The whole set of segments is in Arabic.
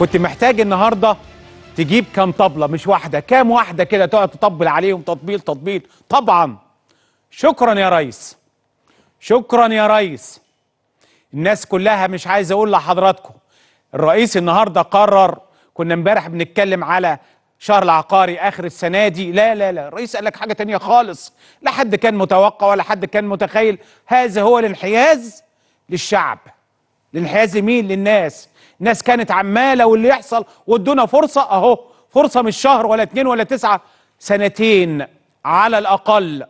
كنت محتاج النهارده تجيب كام طبله مش واحده كام واحده كده تقعد تطبل عليهم تطبيل تطبيل طبعا شكرا يا ريس شكرا يا ريس الناس كلها مش عايز اقول لحضراتكم الرئيس النهارده قرر كنا امبارح بنتكلم على شهر العقاري اخر السنه دي لا لا لا الرئيس قال لك حاجه تانية خالص لا حد كان متوقع ولا حد كان متخيل هذا هو الانحياز للشعب الانحياز لمين للناس ناس كانت عماله واللي يحصل وادونا فرصه اهو فرصه مش شهر ولا اتنين ولا تسعه سنتين على الاقل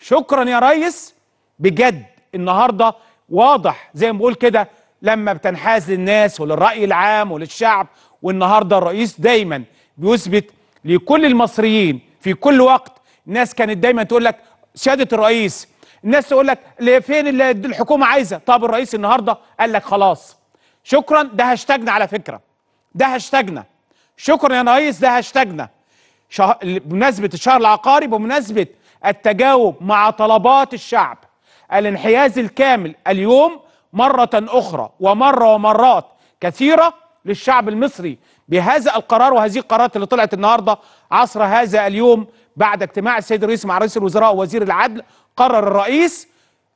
شكرا يا ريس بجد النهارده واضح زي ما بقول كده لما بتنحاز للناس وللراي العام وللشعب والنهارده الرئيس دايما بيثبت لكل المصريين في كل وقت الناس كانت دايما تقول لك سياده الرئيس الناس تقول لك فين اللي الحكومه عايزه طب الرئيس النهارده قال لك خلاص شكرا ده هاشتاجنا على فكره ده هاشتاجنا شكرا يا نايس ده هاشتاجنا شه... بمناسبه الشهر العقاري بمناسبه التجاوب مع طلبات الشعب الانحياز الكامل اليوم مرة أخرى ومرة ومرات كثيرة للشعب المصري بهذا القرار وهذه القرارات اللي طلعت النهاردة عصر هذا اليوم بعد اجتماع السيد الرئيس مع رئيس الوزراء ووزير العدل قرر الرئيس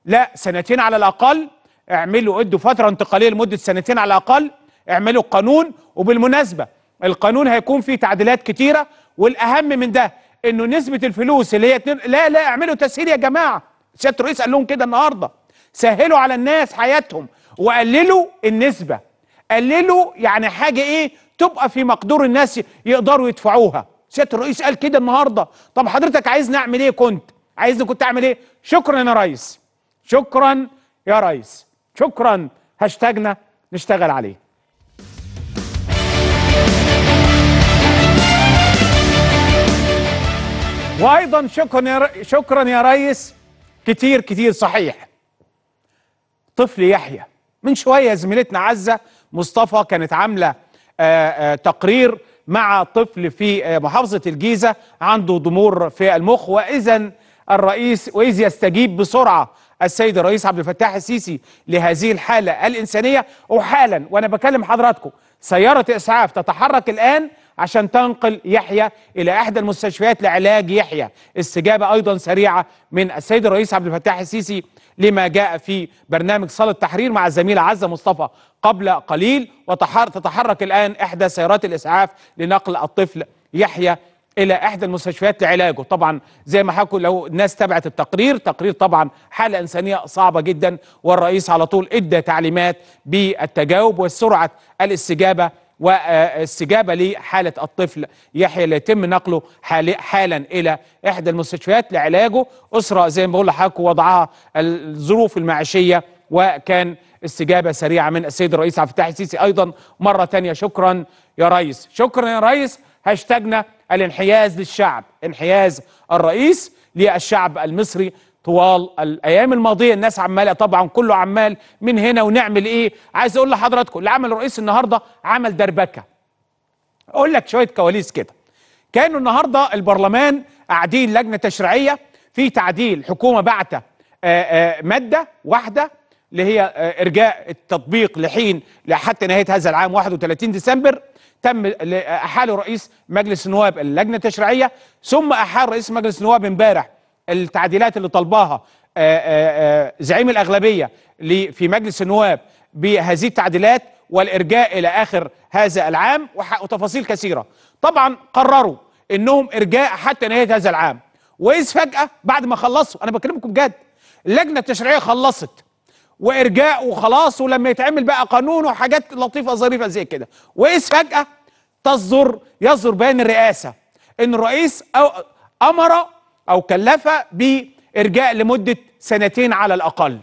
لا سنتين على الأقل اعملوا ادوا فتره انتقاليه لمده سنتين على الاقل اعملوا قانون وبالمناسبه القانون هيكون فيه تعديلات كتيره والاهم من ده انه نسبه الفلوس اللي هي تن... لا لا اعملوا تسهيل يا جماعه سياده الرئيس قال لهم كده النهارده سهلوا على الناس حياتهم وقللوا النسبه قللوا يعني حاجه ايه تبقى في مقدور الناس يقدروا يدفعوها سياده الرئيس قال كده النهارده طب حضرتك عايزني اعمل ايه كنت عايزني كنت اعمل ايه شكرا يا ريس شكرا يا ريس شكرا هاشتاجنا نشتغل عليه وايضا شكرا يا شكرا يا ريس كتير كتير صحيح طفل يحيى من شويه زميلتنا عزه مصطفى كانت عامله آه، آه، تقرير مع طفل في آه، محافظه الجيزه عنده ضمور في المخ واذا الرئيس واذ يستجيب بسرعه السيد الرئيس عبد الفتاح السيسي لهذه الحالة الإنسانية وحالا وأنا بكلم حضراتكم سيارة إسعاف تتحرك الآن عشان تنقل يحيى إلى إحدى المستشفيات لعلاج يحيى استجابة أيضا سريعة من السيد الرئيس عبد الفتاح السيسي لما جاء في برنامج صالة التحرير مع الزميل عزة مصطفى قبل قليل وتتحرك الآن إحدى سيارات الإسعاف لنقل الطفل يحيى الى احدى المستشفيات لعلاجه طبعا زي ما حكوا لو الناس تابعت التقرير تقرير طبعا حاله انسانيه صعبه جدا والرئيس على طول ادى تعليمات بالتجاوب وسرعه الاستجابه واستجابه لحاله الطفل يحيى اللي يتم نقله حالا الى احدى المستشفيات لعلاجه اسره زي ما بقول لحضرتك وضعها الظروف المعيشيه وكان استجابه سريعه من السيد الرئيس عبد الفتاح السيسي ايضا مره ثانيه شكرا يا ريس شكرا يا ريس هاشتاجنا الانحياز للشعب انحياز الرئيس للشعب المصري طوال الايام الماضيه الناس عماله طبعا كله عمال من هنا ونعمل ايه عايز اقول لحضراتكم اللي عمل الرئيس النهارده عمل دربكه اقول لك شويه كواليس كده كانوا النهارده البرلمان قاعدين لجنه تشريعيه في تعديل حكومه بعته آه، آه، ماده واحده اللي هي آه، ارجاء التطبيق لحين لحتى نهايه هذا العام 31 ديسمبر تم احاله رئيس مجلس النواب اللجنه التشريعيه ثم احال رئيس مجلس النواب امبارح التعديلات اللي طلبها آه، آه، آه، زعيم الاغلبيه في مجلس النواب بهذه التعديلات والارجاء الى اخر هذا العام وتفاصيل كثيره طبعا قرروا انهم ارجاء حتى نهايه هذا العام واذ فجاه بعد ما خلصوا انا بكلمكم بجد اللجنه التشريعيه خلصت وارجاء وخلاص ولما يتعمل بقى قانون وحاجات لطيفه ظريفه زي كده واذ فجاه تصدر يصدر بيان الرئاسه ان الرئيس أو امر او كلف بارجاء لمده سنتين على الاقل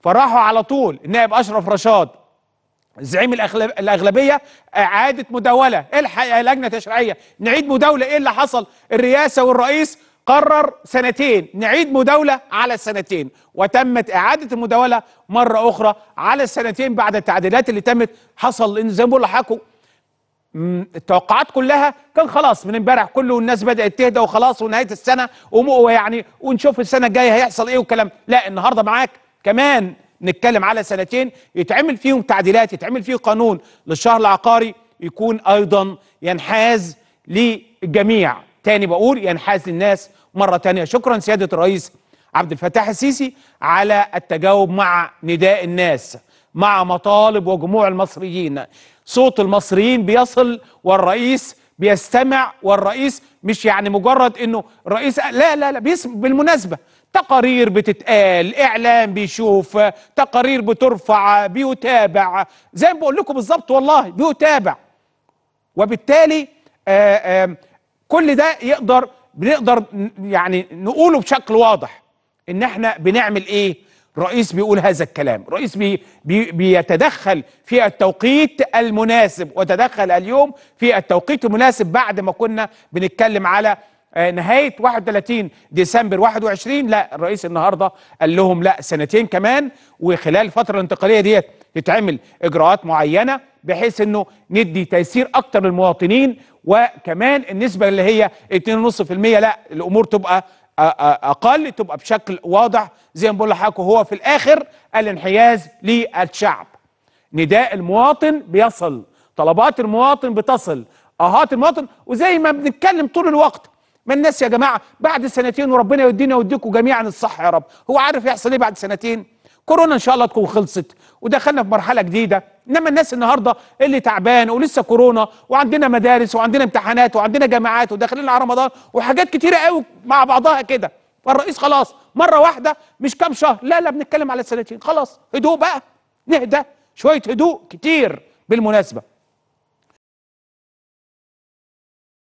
فراحوا على طول النائب اشرف رشاد زعيم الاغلبيه اعاده مداوله إيه الحق يا إيه لجنه تشريعيه نعيد مداوله ايه اللي حصل الرئاسه والرئيس قرر سنتين نعيد مداولة على السنتين وتمت إعادة المداولة مرة أخرى على السنتين بعد التعديلات اللي تمت حصل زي ما بقول التوقعات كلها كان خلاص من امبارح كله الناس بدات تهدى وخلاص ونهايه السنه ويعني ونشوف السنه الجايه هيحصل ايه والكلام لا النهارده معاك كمان نتكلم على سنتين يتعمل فيهم تعديلات يتعمل فيه قانون للشهر العقاري يكون ايضا ينحاز للجميع تاني بقول ينحاز للناس مرة تانية شكرا سيادة الرئيس عبد الفتاح السيسي على التجاوب مع نداء الناس مع مطالب وجموع المصريين صوت المصريين بيصل والرئيس بيستمع والرئيس مش يعني مجرد انه الرئيس لا لا لا بيسمع بالمناسبه تقارير بتتقال اعلام بيشوف تقارير بترفع بيتابع زي ما بقول لكم بالظبط والله بيتابع وبالتالي آآ آه، آآ كل ده يقدر بنقدر يعني نقوله بشكل واضح ان احنا بنعمل ايه رئيس بيقول هذا الكلام رئيس بي بي بيتدخل في التوقيت المناسب وتدخل اليوم في التوقيت المناسب بعد ما كنا بنتكلم على آه، نهايه 31 ديسمبر 21 لا الرئيس النهارده قال لهم لا سنتين كمان وخلال الفتره الانتقاليه ديت تتعمل اجراءات معينه بحيث انه ندي تيسير اكتر للمواطنين وكمان النسبه اللي هي 2.5% لا الامور تبقى آه، آه، اقل تبقى بشكل واضح زي ما بقول لحضرتك هو في الاخر الانحياز للشعب نداء المواطن بيصل طلبات المواطن بتصل اهات المواطن وزي ما بنتكلم طول الوقت ما الناس يا جماعه بعد سنتين وربنا يدينا ويديكم جميعا الصح يا رب هو عارف يحصل ايه بعد سنتين كورونا ان شاء الله تكون خلصت ودخلنا في مرحله جديده انما الناس النهارده اللي تعبان ولسه كورونا وعندنا مدارس وعندنا امتحانات وعندنا جامعات وداخلين على رمضان وحاجات كتيره قوي مع بعضها كده فالرئيس خلاص مره واحده مش كام شهر لا لا بنتكلم على سنتين خلاص هدوء بقى نهدى شويه هدوء كتير بالمناسبه